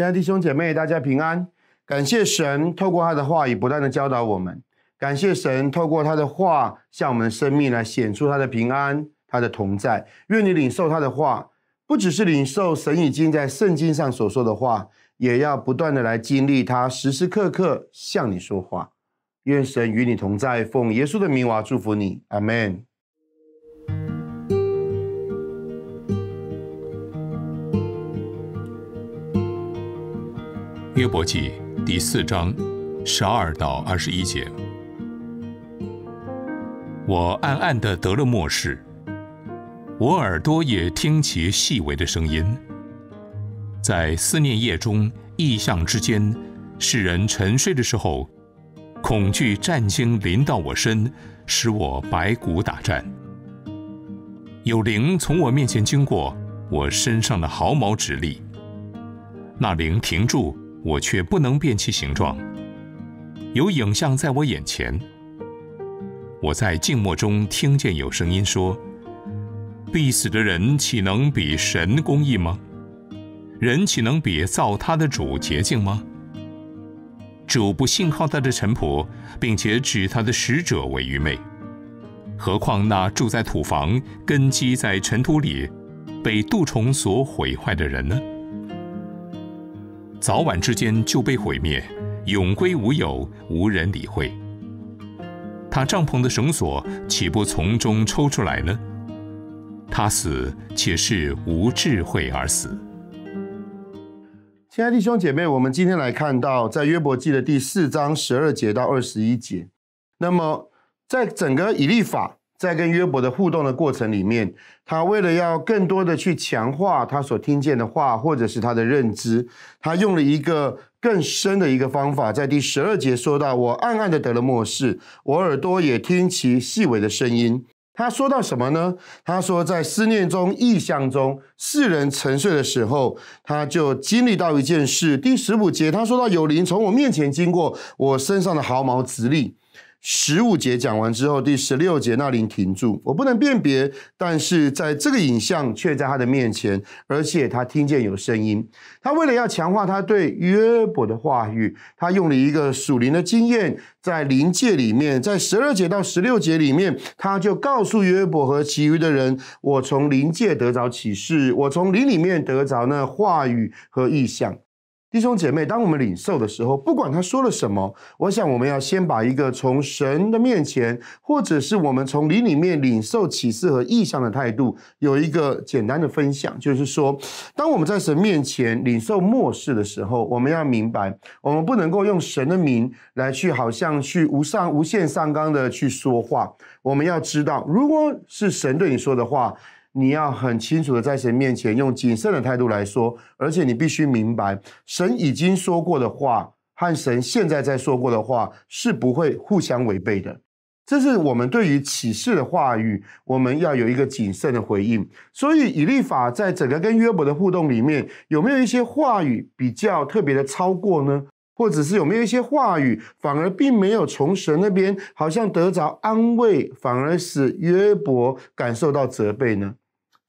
亲爱的弟兄姐妹，大家平安！感谢神透过他的话语不断的教导我们，感谢神透过他的话向我们的生命来显出他的平安、他的同在。愿你领受他的话，不只是领受神已经在圣经上所说的话，也要不断的来经历他时时刻刻向你说话。愿神与你同在，奉耶稣的名，我祝福你，阿门。《约伯记》第四章十二到二十一节，我暗暗的得了末世，我耳朵也听其细微的声音，在思念夜中意象之间，世人沉睡的时候，恐惧战惊临到我身，使我白骨打颤。有灵从我面前经过，我身上的毫毛直立。那灵停住。我却不能辨其形状，有影像在我眼前。我在静默中听见有声音说：“必死的人岂能比神公义吗？人岂能比造他的主洁净吗？主不信靠他的臣仆，并且指他的使者为愚昧。何况那住在土房、根基在尘土里、被蠹虫所毁坏的人呢？”早晚之间就被毁灭，永归无有，无人理会。他帐篷的绳索岂不从中抽出来呢？他死且是无智慧而死。亲爱的弟兄姐妹，我们今天来看到，在约伯记的第四章十二节到二十一节，那么在整个以利法。在跟约伯的互动的过程里面，他为了要更多的去强化他所听见的话，或者是他的认知，他用了一个更深的一个方法，在第十二节说到：“我暗暗的得了漠视，我耳朵也听其细微的声音。”他说到什么呢？他说：“在思念中、意象中，世人沉睡的时候，他就经历到一件事。”第十五节，他说到：“有灵从我面前经过，我身上的毫毛直立。”十五节讲完之后，第十六节那灵停住，我不能辨别，但是在这个影像却在他的面前，而且他听见有声音。他为了要强化他对约伯的话语，他用了一个属灵的经验，在灵界里面，在十二节到十六节里面，他就告诉约伯和其余的人：“我从灵界得着启示，我从灵里面得着那话语和意象。”弟兄姐妹，当我们领受的时候，不管他说了什么，我想我们要先把一个从神的面前，或者是我们从灵里面领受启示和意向的态度，有一个简单的分享，就是说，当我们在神面前领受末世的时候，我们要明白，我们不能够用神的名来去好像去无上、无限上纲的去说话。我们要知道，如果是神对你说的话。你要很清楚的在神面前用谨慎的态度来说，而且你必须明白，神已经说过的话和神现在在说过的话是不会互相违背的。这是我们对于启示的话语，我们要有一个谨慎的回应。所以以立法在整个跟约伯的互动里面，有没有一些话语比较特别的超过呢？或者是有没有一些话语反而并没有从神那边好像得着安慰，反而使约伯感受到责备呢？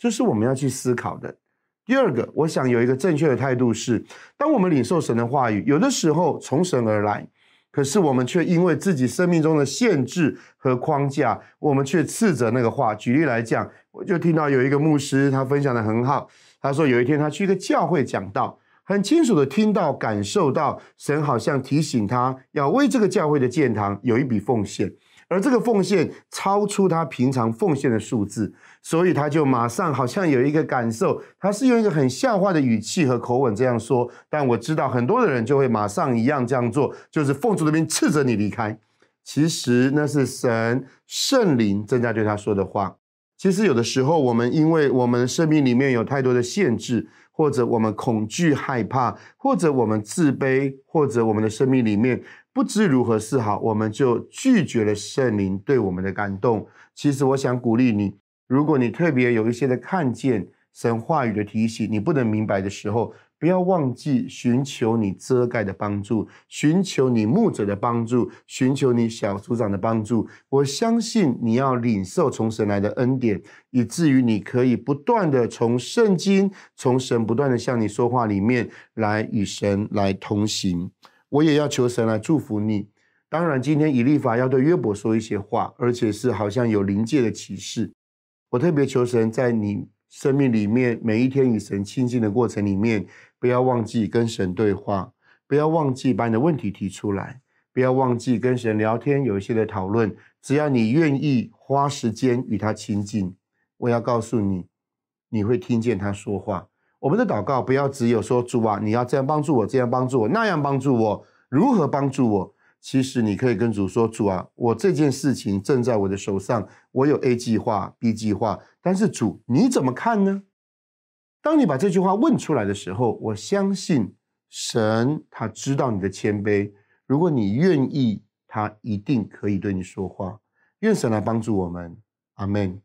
这是我们要去思考的。第二个，我想有一个正确的态度是：当我们领受神的话语，有的时候从神而来，可是我们却因为自己生命中的限制和框架，我们却斥责那个话。举例来讲，我就听到有一个牧师，他分享的很好，他说有一天他去一个教会讲道，很清楚的听到感受到神好像提醒他要为这个教会的建堂有一笔奉献。而这个奉献超出他平常奉献的数字，所以他就马上好像有一个感受，他是用一个很笑话的语气和口吻这样说。但我知道很多的人就会马上一样这样做，就是奉主的名斥责你离开。其实那是神圣灵正在对他说的话。其实有的时候，我们因为我们生命里面有太多的限制，或者我们恐惧害怕，或者我们自卑，或者我们的生命里面。不知如何是好，我们就拒绝了圣灵对我们的感动。其实，我想鼓励你，如果你特别有一些的看见神话语的提醒，你不能明白的时候，不要忘记寻求你遮盖的帮助，寻求你牧者的帮助，寻求你小组长的帮助。我相信你要领受从神来的恩典，以至于你可以不断的从圣经、从神不断的向你说话里面来与神来同行。我也要求神来祝福你。当然，今天以利法要对约伯说一些话，而且是好像有灵界的启示。我特别求神在你生命里面每一天与神亲近的过程里面，不要忘记跟神对话，不要忘记把你的问题提出来，不要忘记跟神聊天，有一些的讨论。只要你愿意花时间与他亲近，我要告诉你，你会听见他说话。我们的祷告不要只有说主啊，你要这样帮助我，这样帮助我，那样帮助我，如何帮助我？其实你可以跟主说主啊，我这件事情正在我的手上，我有 A 计划、B 计划，但是主你怎么看呢？当你把这句话问出来的时候，我相信神他知道你的谦卑，如果你愿意，他一定可以对你说话。愿神来帮助我们，阿门。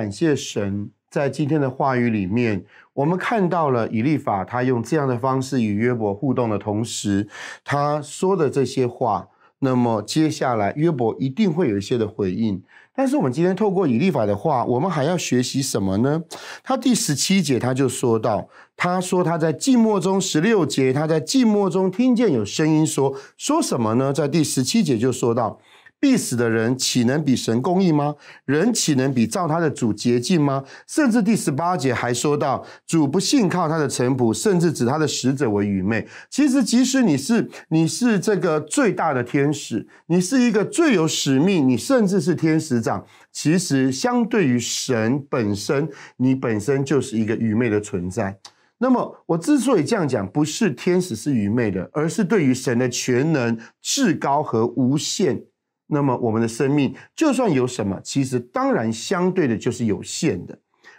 感谢神，在今天的话语里面，我们看到了以利法他用这样的方式与约伯互动的同时，他说的这些话。那么接下来约伯一定会有一些的回应。但是我们今天透过以利法的话，我们还要学习什么呢？他第十七节他就说到，他说他在寂寞中，十六节他在寂寞中听见有声音说说什么呢？在第十七节就说到。必死的人岂能比神公义吗？人岂能比造他的主洁净吗？甚至第十八节还说到，主不信靠他的臣仆，甚至指他的使者为愚昧。其实，即使你是你是这个最大的天使，你是一个最有使命，你甚至是天使长，其实相对于神本身，你本身就是一个愚昧的存在。那么，我之所以这样讲，不是天使是愚昧的，而是对于神的全能、至高和无限。那么我们的生命就算有什么，其实当然相对的就是有限的。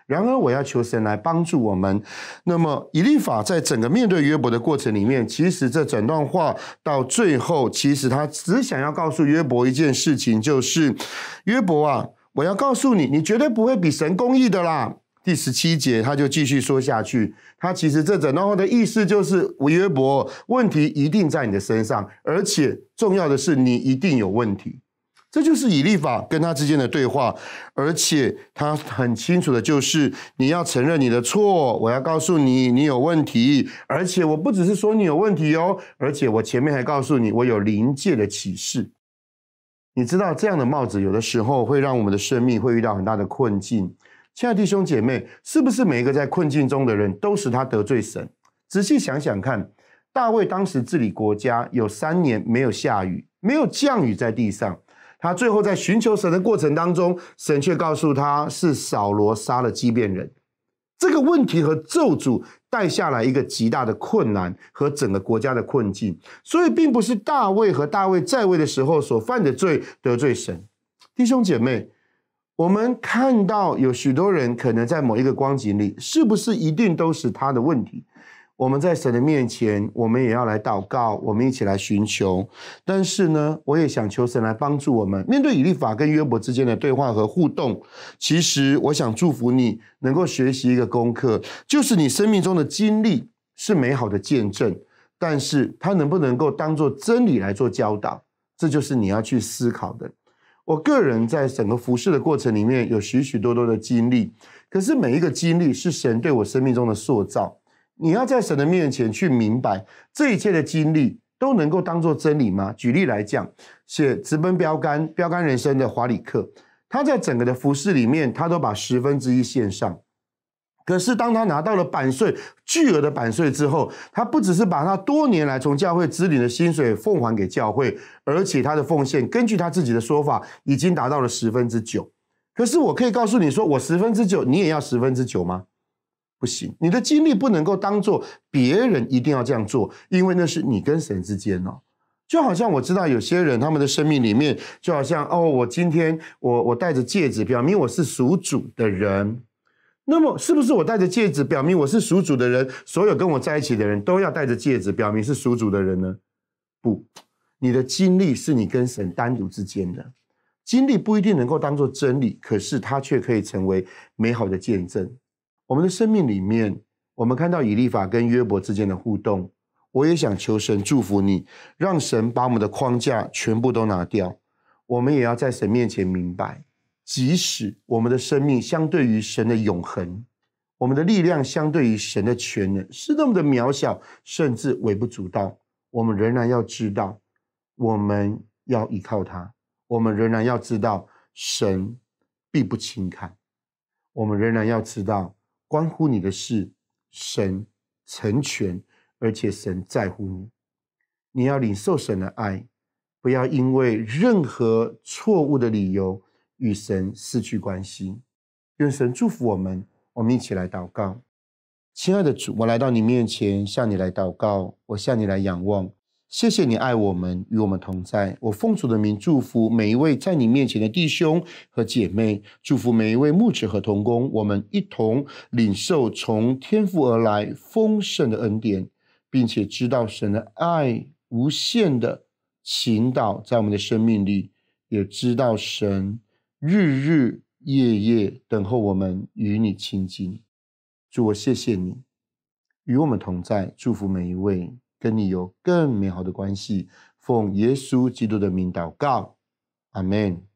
然而我要求神来帮助我们。那么以利法在整个面对约伯的过程里面，其实这整段话到最后，其实他只想要告诉约伯一件事情，就是约伯啊，我要告诉你，你绝对不会比神公义的啦。第十七节，他就继续说下去。他其实这整段话的意思就是，维约伯问题一定在你的身上，而且重要的是，你一定有问题。这就是以利法跟他之间的对话，而且他很清楚的就是，你要承认你的错。我要告诉你，你有问题，而且我不只是说你有问题哦，而且我前面还告诉你，我有临界的启示。你知道，这样的帽子有的时候会让我们的生命会遇到很大的困境。亲爱的弟兄姐妹，是不是每一个在困境中的人都使他得罪神？仔细想想看，大卫当时治理国家有三年没有下雨，没有降雨在地上，他最后在寻求神的过程当中，神却告诉他是扫罗杀了畸变人。这个问题和咒诅带下来一个极大的困难和整个国家的困境，所以并不是大卫和大卫在位的时候所犯的罪得罪神，弟兄姐妹。我们看到有许多人可能在某一个光景里，是不是一定都是他的问题？我们在神的面前，我们也要来祷告，我们一起来寻求。但是呢，我也想求神来帮助我们。面对以利法跟约伯之间的对话和互动，其实我想祝福你能够学习一个功课，就是你生命中的经历是美好的见证，但是它能不能够当做真理来做教导，这就是你要去思考的。我个人在整个服侍的过程里面，有许许多多的经历，可是每一个经历是神对我生命中的塑造。你要在神的面前去明白，这一切的经历都能够当做真理吗？举例来讲，写直奔标杆、标杆人生的华里克，他在整个的服侍里面，他都把十分之一献上。可是，当他拿到了版税巨额的版税之后，他不只是把他多年来从教会支领的薪水奉还给教会，而且他的奉献，根据他自己的说法，已经达到了十分之九。可是，我可以告诉你说，我十分之九，你也要十分之九吗？不行，你的经历不能够当做别人一定要这样做，因为那是你跟神之间哦。就好像我知道有些人他们的生命里面，就好像哦，我今天我我戴着戒指，表明我是属主的人。那么，是不是我戴着戒指，表明我是属主的人？所有跟我在一起的人都要戴着戒指，表明是属主的人呢？不，你的经历是你跟神单独之间的经历，不一定能够当做真理，可是它却可以成为美好的见证。我们的生命里面，我们看到以利法跟约伯之间的互动，我也想求神祝福你，让神把我们的框架全部都拿掉，我们也要在神面前明白。即使我们的生命相对于神的永恒，我们的力量相对于神的全能是那么的渺小，甚至微不足道，我们仍然要知道，我们要依靠他；我们仍然要知道，神必不轻看；我们仍然要知道，关乎你的事，神成全，而且神在乎你。你要领受神的爱，不要因为任何错误的理由。与神失去关系，愿神祝福我们。我们一起来祷告，亲爱的主，我来到你面前，向你来祷告，我向你来仰望。谢谢你爱我们，与我们同在。我奉主的名祝福每一位在你面前的弟兄和姐妹，祝福每一位牧者和同工。我们一同领受从天父而来丰盛的恩典，并且知道神的爱无限的倾倒在我们的生命里，也知道神。日日夜夜等候我们与你亲近，主我谢谢你，与我们同在，祝福每一位跟你有更美好的关系。奉耶稣基督的名祷告，阿门。